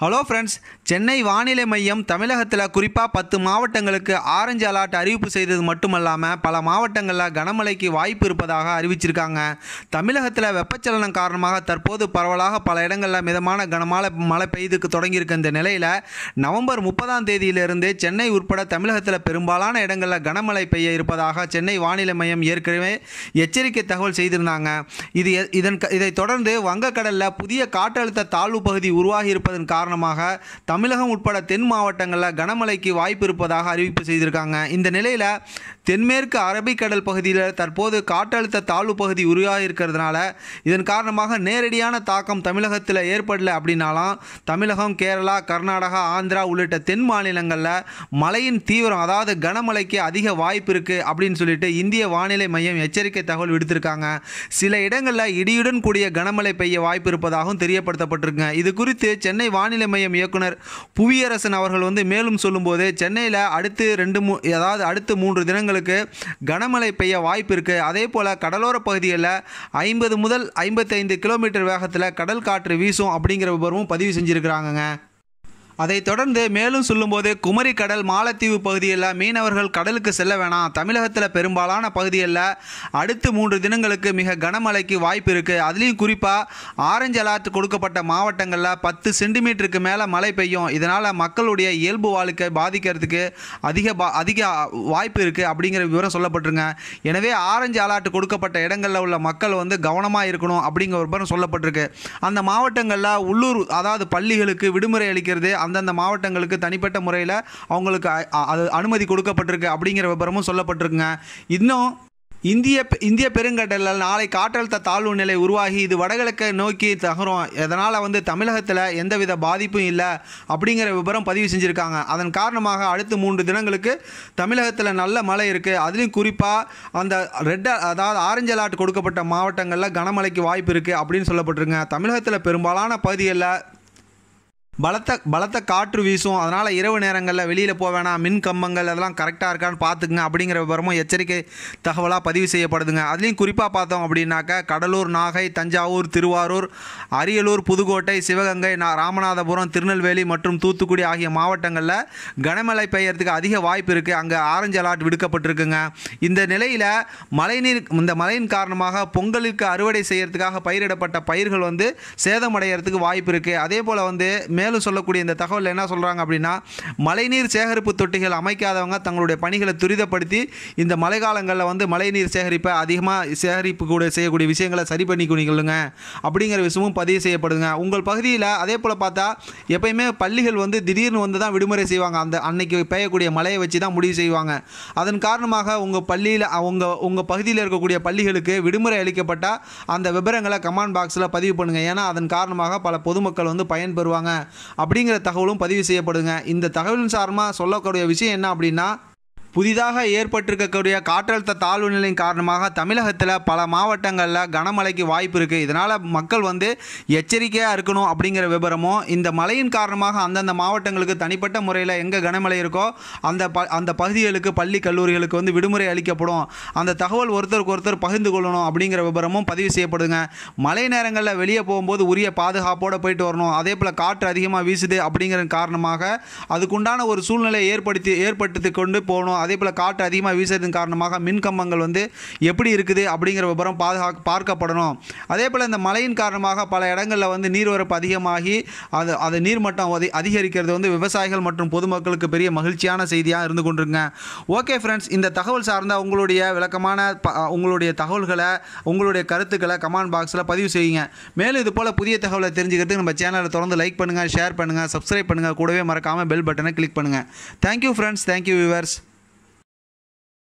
hello friends Chennai வானிலை மையம் தமிழகத்தில் குறிப்பாக பத்து மாவட்டங்களுக்கு ஆரஞ்சு அலர்ட் அறிவிப்பு செய்தது மட்டுமல்லாமல் பல மாவட்டங்களில் கனமழைக்கு வாய்ப்பு இருப்பதாக அறிவிச்சிருக்காங்க தமிழகத்தில் வெப்பச்சலனம் காரணமாக தற்போது பரவலாக பல இடங்களில் மிதமான கனமான மழை பெய்துக்கு தொடங்கியிருக்க இந்த நிலையில் நவம்பர் முப்பதாம் தேதியிலிருந்து சென்னை உட்பட தமிழகத்தில் பெரும்பாலான இடங்களில் கனமழை பெய்ய இருப்பதாக சென்னை வானிலை மையம் ஏற்கனவே எச்சரிக்கை தகவல் செய்திருந்தாங்க இது இதன் இதை தொடர்ந்து வங்கக்கடலில் புதிய காற்றழுத்த தாழ்வு பகுதி உருவாகி இருப்பதன் காரணம் காரணமாக தமிழகம் உட்பட தென் மாவட்டங்களில் கனமழைக்கு வாய்ப்பு இருப்பதாக அறிவிப்பு செய்திருக்காங்க இந்த நிலையில் தென்மேற்கு அரபிக்கடல் பகுதியில் தற்போது காற்றழுத்த தாழ்வு பகுதி உருவாக இருக்கிறதுனால இதன் காரணமாக நேரடியான தாக்கம் தமிழகத்தில் ஏற்படலை அப்படின்னாலும் தமிழகம் கேரளா கர்நாடகா ஆந்திரா உள்ளிட்ட தென் மாநிலங்களில் மழையின் தீவிரம் அதாவது கனமழைக்கு அதிக வாய்ப்பு இருக்குது அப்படின்னு சொல்லிட்டு இந்திய வானிலை மையம் எச்சரிக்கை தகவல் விடுத்திருக்காங்க சில இடங்களில் இடியுடன் கூடிய கனமழை பெய்ய வாய்ப்பு இருப்பதாகவும் தெரியப்படுத்தப்பட்டிருக்கு இது குறித்து சென்னை வானிலை வானிலை மையம் இயக்குனர் புவியரசன் அவர்கள் வந்து மேலும் சொல்லும்போது சென்னையில் அடுத்து ரெண்டு மூ ஏதாவது அடுத்து மூன்று தினங்களுக்கு கனமழை பெய்ய வாய்ப்பு இருக்குது அதே போல் கடலோர பகுதிகளில் ஐம்பது முதல் ஐம்பத்தைந்து கிலோமீட்டர் வேகத்தில் கடல் காற்று வீசும் அப்படிங்கிற விபரமும் பதிவு செஞ்சுருக்கிறாங்கங்க அதைத் தொடர்ந்து மேலும் சொல்லும்போது குமரி கடல் மாலத்தீவு பகுதியில் மீனவர்கள் கடலுக்கு செல்ல வேணாம் தமிழகத்தில் பெரும்பாலான பகுதிகளில் அடுத்து மூன்று தினங்களுக்கு மிக கனமழைக்கு வாய்ப்பு இருக்குது அதுலேயும் குறிப்பாக ஆரஞ்சு அலர்ட் கொடுக்கப்பட்ட மாவட்டங்களில் பத்து சென்டிமீட்டருக்கு மேலே மழை பெய்யும் இதனால் மக்களுடைய இயல்பு வாழ்க்கை பாதிக்கிறதுக்கு அதிக பா அதிக வாய்ப்பு இருக்குது அப்படிங்கிற விவரம் சொல்லப்பட்டிருங்க எனவே ஆரஞ்சு அலர்ட் கொடுக்கப்பட்ட இடங்களில் உள்ள மக்கள் வந்து கவனமாக இருக்கணும் அப்படிங்கிற விவரம் சொல்லப்பட்டிருக்கு அந்த மாவட்டங்களில் உள்ளூர் அதாவது பள்ளிகளுக்கு விடுமுறை அளிக்கிறது அந்தந்த மாவட்டங்களுக்கு தனிப்பட்ட முறையில் அவங்களுக்கு அது அனுமதி கொடுக்கப்பட்டிருக்கு அப்படிங்கிற விபரமும் சொல்லப்பட்டிருக்குங்க இன்னும் இந்திய இந்திய பெருங்கடலில் நாளை காற்றழுத்த தாழ்வு நிலை உருவாகி இது வடகிழக்கை நோக்கி தகரும் இதனால் வந்து தமிழகத்தில் எந்தவித பாதிப்பும் இல்லை அப்படிங்கிற விவரம் பதிவு செஞ்சுருக்காங்க அதன் காரணமாக அடுத்த மூன்று தினங்களுக்கு தமிழகத்தில் நல்ல மழை இருக்குது அதுலேயும் குறிப்பாக அந்த ரெட் அதாவது ஆரஞ்சு அலர்ட் கொடுக்கப்பட்ட மாவட்டங்களில் கனமழைக்கு வாய்ப்பு இருக்குது அப்படின்னு சொல்லப்பட்டிருங்க தமிழகத்தில் பெரும்பாலான பகுதிகளில் பலத்த பலத்த காற்று வீசும் அதனால் இரவு நேரங்களில் வெளியில் போக வேணாம் மின் கம்பங்கள் அதெல்லாம் கரெக்டாக இருக்கான்னு பார்த்துக்குங்க அப்படிங்கிற விவரமும் எச்சரிக்கை தகவலாக பதிவு செய்யப்படுதுங்க அதுலேயும் குறிப்பாக பார்த்தோம் அப்படின்னாக்கா கடலூர் நாகை தஞ்சாவூர் திருவாரூர் அரியலூர் புதுக்கோட்டை சிவகங்கை ராமநாதபுரம் திருநெல்வேலி மற்றும் தூத்துக்குடி ஆகிய மாவட்டங்களில் கனமழை பெய்யறதுக்கு அதிக வாய்ப்பு இருக்குது அங்கே ஆரஞ்சு அலாட் விடுக்கப்பட்டிருக்குங்க இந்த நிலையில் மழைநீர் இந்த மழையின் காரணமாக பொங்கலுக்கு அறுவடை செய்கிறதுக்காக பயிரிடப்பட்ட பயிர்கள் வந்து சேதமடைகிறதுக்கு வாய்ப்பு இருக்குது அதே போல் வந்து மே மேலும் சொல்லக்கூடிய இந்த தகவல் என்ன சொல்கிறாங்க அப்படின்னா மழைநீர் சேகரிப்பு தொட்டிகள் அமைக்காதவங்க தங்களுடைய பணிகளை துரிதப்படுத்தி இந்த மழை காலங்களில் வந்து மழைநீர் சேகரிப்பை அதிகமாக சேகரிப்பு கூட செய்யக்கூடிய விஷயங்களை சரி பண்ணி கொள்ளுங்க அப்படிங்கிற விஷயமும் பதிவு செய்யப்படுதுங்க உங்கள் பகுதியில் அதே போல் பார்த்தா எப்பயுமே பள்ளிகள் வந்து திடீர்னு வந்து தான் விடுமுறை செய்வாங்க அந்த அன்னைக்கு பெய்யக்கூடிய மழையை வச்சு தான் முடிவு செய்வாங்க அதன் காரணமாக உங்கள் பள்ளியில் உங்கள் உங்கள் பகுதியில் இருக்கக்கூடிய பள்ளிகளுக்கு விடுமுறை அளிக்கப்பட்டால் அந்த விவரங்களை கமெண்ட் பாக்ஸில் பதிவு பண்ணுங்கள் ஏன்னா அதன் காரணமாக பல பொதுமக்கள் வந்து பயன்பெறுவாங்க அப்படிங்கிற தகவலும் பதிவு செய்யப்படுங்க இந்த தகவலின் சார்மா சொல்லக்கூடிய விஷயம் என்ன அப்படின்னா புதிதாக ஏற்பட்டிருக்கக்கூடிய காற்றழுத்த தாழ்வு நிலையின் காரணமாக தமிழகத்தில் பல மாவட்டங்களில் கனமழைக்கு வாய்ப்பு இருக்குது இதனால் மக்கள் வந்து எச்சரிக்கையாக இருக்கணும் அப்படிங்கிற விவரமும் இந்த மழையின் காரணமாக அந்தந்த மாவட்டங்களுக்கு தனிப்பட்ட முறையில் எங்கே கனமழை இருக்கோ அந்த ப அந்த பகுதிகளுக்கு பள்ளி கல்லூரிகளுக்கு வந்து விடுமுறை அளிக்கப்படும் அந்த தகவல் ஒருத்தருக்கு ஒருத்தர் பகிர்ந்து கொள்ளணும் அப்படிங்கிற விவரமும் பதிவு செய்யப்படுதுங்க மழை நேரங்களில் வெளியே போகும்போது உரிய பாதுகாப்போடு போயிட்டு வரணும் அதே போல் காற்று அதிகமாக வீசுது அப்படிங்கிற காரணமாக அதுக்குண்டான ஒரு சூழ்நிலையை ஏற்படுத்தி ஏற்படுத்தி கொண்டு போகணும் அதே போல் காற்று அதிகமாக வீசுறதன் காரணமாக மின் கம்பங்கள் வந்து எப்படி இருக்குது அப்படிங்கிற விபரம் பாதுகா பார்க்கப்படணும் அதே போல் இந்த மழையின் காரணமாக பல இடங்களில் வந்து நீர்வரப்பு அதிகமாகி அது அது நீர்மட்டம் அதிகரிக்கிறது வந்து விவசாயிகள் மற்றும் பொதுமக்களுக்கு பெரிய மகிழ்ச்சியான செய்தியாக இருந்து கொண்டிருங்க ஓகே ஃப்ரெண்ட்ஸ் இந்த தகவல் சார்ந்த உங்களுடைய விளக்கமான உங்களுடைய தகவல்களை உங்களுடைய கருத்துக்களை கமெண்ட் பாக்ஸில் பதிவு செய்யுங்க மேலும் இது போல் புதிய தகவலை தெரிஞ்சுக்கிறதுக்கு நம்ம சேனலை தொடர்ந்து லைக் பண்ணுங்கள் ஷேர் பண்ணுங்கள் சப்ஸ்கிரைப் பண்ணுங்கள் கூடவே மறக்காமல் பெல் பட்டனை கிளிக் பண்ணுங்கள் தேங்க்யூ ஃப்ரெண்ட்ஸ் தேங்க்யூ வியூவர்ஸ்